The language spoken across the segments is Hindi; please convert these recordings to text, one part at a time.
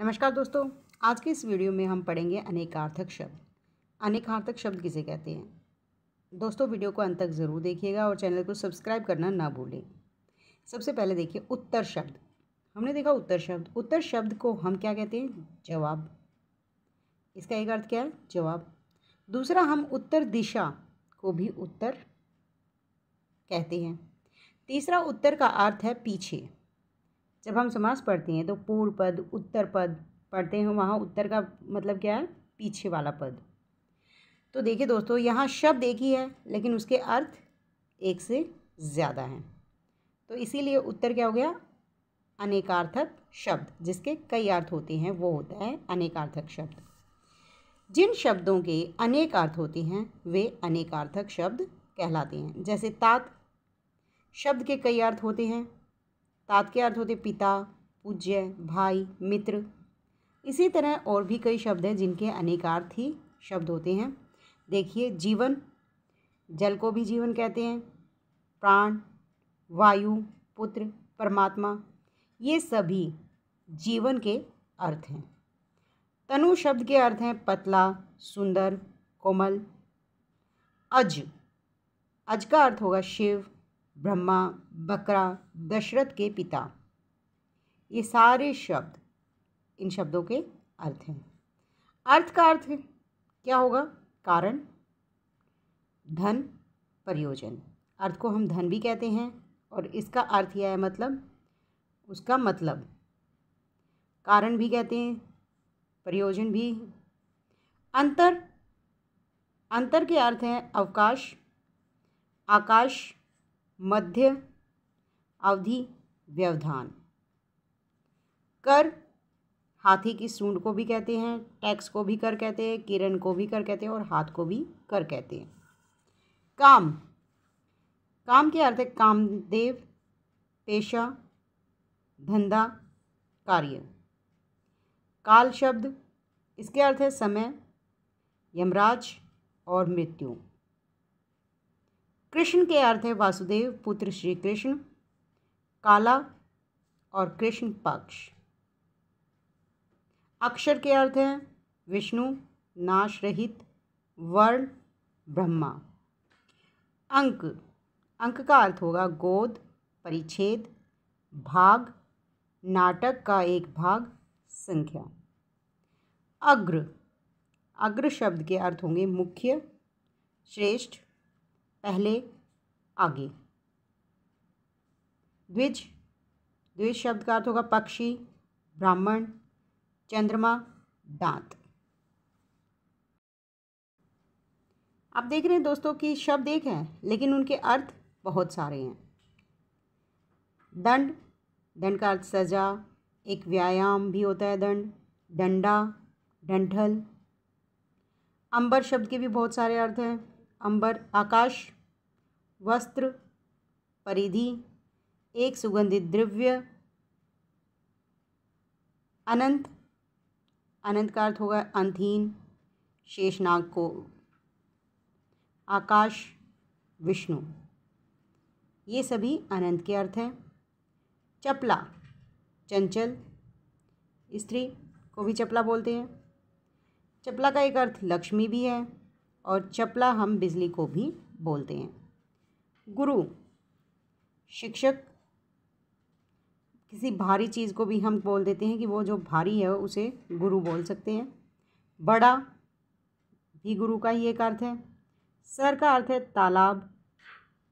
नमस्कार दोस्तों आज के इस वीडियो में हम पढ़ेंगे अनेकार्थक शब्द अनेकार्थक शब्द किसे कहते हैं दोस्तों वीडियो को अंत तक ज़रूर देखिएगा और चैनल को सब्सक्राइब करना ना भूलें सबसे पहले देखिए उत्तर शब्द हमने देखा उत्तर शब्द उत्तर शब्द को हम क्या कहते हैं जवाब इसका एक अर्थ क्या है जवाब दूसरा हम उत्तर दिशा को भी उत्तर कहते हैं तीसरा उत्तर का अर्थ है पीछे जब हम समास पढ़ते हैं तो पूर्व पद उत्तर पद पढ़ते हैं वहाँ उत्तर का मतलब क्या है पीछे वाला पद तो देखिए दोस्तों यहाँ शब्द एक ही है लेकिन उसके अर्थ एक से ज़्यादा हैं तो इसीलिए उत्तर क्या हो गया अनेकार्थक शब्द जिसके कई अर्थ होते हैं वो होता है अनेकार्थक शब्द जिन शब्दों के अनेक अर्थ होते हैं वे अनेकार्थक शब्द कहलाते हैं जैसे तात शब्द के कई अर्थ होते हैं तात के अर्थ होते पिता पूज्य भाई मित्र इसी तरह और भी कई शब्द हैं जिनके अनेकार्थी शब्द होते हैं देखिए जीवन जल को भी जीवन कहते हैं प्राण वायु पुत्र परमात्मा ये सभी जीवन के अर्थ हैं तनु शब्द के अर्थ हैं पतला सुंदर कोमल अज अज का अर्थ होगा शिव ब्रह्मा बकरा दशरथ के पिता ये सारे शब्द इन शब्दों के अर्थ हैं अर्थ का अर्थ क्या होगा कारण धन प्रयोजन अर्थ को हम धन भी कहते हैं और इसका अर्थ यह है मतलब उसका मतलब कारण भी कहते हैं प्रयोजन भी अंतर अंतर के अर्थ हैं अवकाश आकाश मध्य अवधि व्यवधान कर हाथी की सूंड को भी कहते हैं टैक्स को भी कर कहते हैं किरण को भी कर कहते हैं और हाथ को भी कर कहते हैं काम काम के अर्थ है कामदेव पेशा धंधा कार्य काल शब्द इसके अर्थ है समय यमराज और मृत्यु कृष्ण के अर्थ है वासुदेव पुत्र श्री कृष्ण काला और कृष्ण पक्ष अक्षर के अर्थ हैं विष्णु नाश रहित वर्ण ब्रह्मा अंक अंक का अर्थ होगा गोद परिच्छेद भाग नाटक का एक भाग संख्या अग्र अग्र शब्द के अर्थ होंगे मुख्य श्रेष्ठ पहले आगे द्विज द्विज शब्द का अर्थ होगा पक्षी ब्राह्मण चंद्रमा दांत आप देख रहे हैं दोस्तों कि शब्द एक है लेकिन उनके अर्थ बहुत सारे हैं दंड दंड का अर्थ सजा एक व्यायाम भी होता है दंड डंडा डंठल अंबर शब्द के भी बहुत सारे अर्थ हैं अंबर आकाश वस्त्र परिधि एक सुगंधित द्रव्य अनंत अनंत का अर्थ होगा अंतहीन शेषनाग को आकाश विष्णु ये सभी अनंत के अर्थ हैं चपला चंचल स्त्री को भी चपला बोलते हैं चपला का एक अर्थ लक्ष्मी भी है और चपला हम बिजली को भी बोलते हैं गुरु शिक्षक किसी भारी चीज़ को भी हम बोल देते हैं कि वो जो भारी है उसे गुरु बोल सकते हैं बड़ा भी गुरु का ही एक अर्थ है सर का अर्थ है तालाब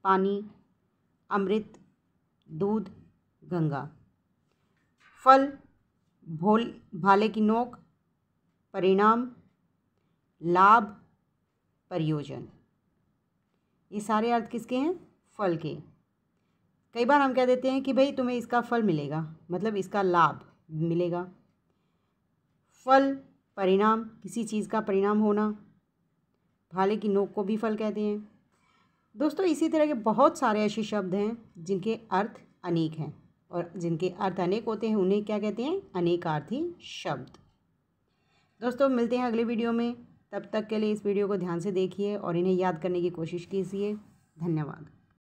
पानी अमृत दूध गंगा फल भोल भाले की नोक परिणाम लाभ परियोजन ये सारे अर्थ किसके हैं फल के कई बार हम कह देते हैं कि भाई तुम्हें इसका फल मिलेगा मतलब इसका लाभ मिलेगा फल परिणाम किसी चीज़ का परिणाम होना भाले की नोक को भी फल कहते हैं दोस्तों इसी तरह के बहुत सारे ऐसे शब्द हैं जिनके अर्थ अनेक हैं और जिनके अर्थ अनेक होते हैं उन्हें क्या कहते हैं अनेकार्थी शब्द दोस्तों मिलते हैं अगले वीडियो में तब तक के लिए इस वीडियो को ध्यान से देखिए और इन्हें याद करने की कोशिश कीजिए धन्यवाद